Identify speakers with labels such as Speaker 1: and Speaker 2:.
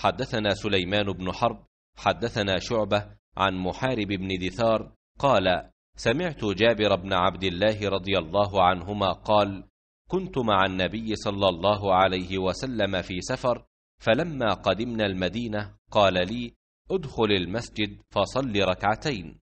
Speaker 1: حدثنا سليمان بن حرب
Speaker 2: حدثنا شعبة عن محارب بن دثار قال سمعت جابر بن عبد الله رضي الله عنهما قال كنت مع النبي صلى الله عليه وسلم في سفر فلما قدمنا المدينة قال لي
Speaker 1: ادخل المسجد فصل ركعتين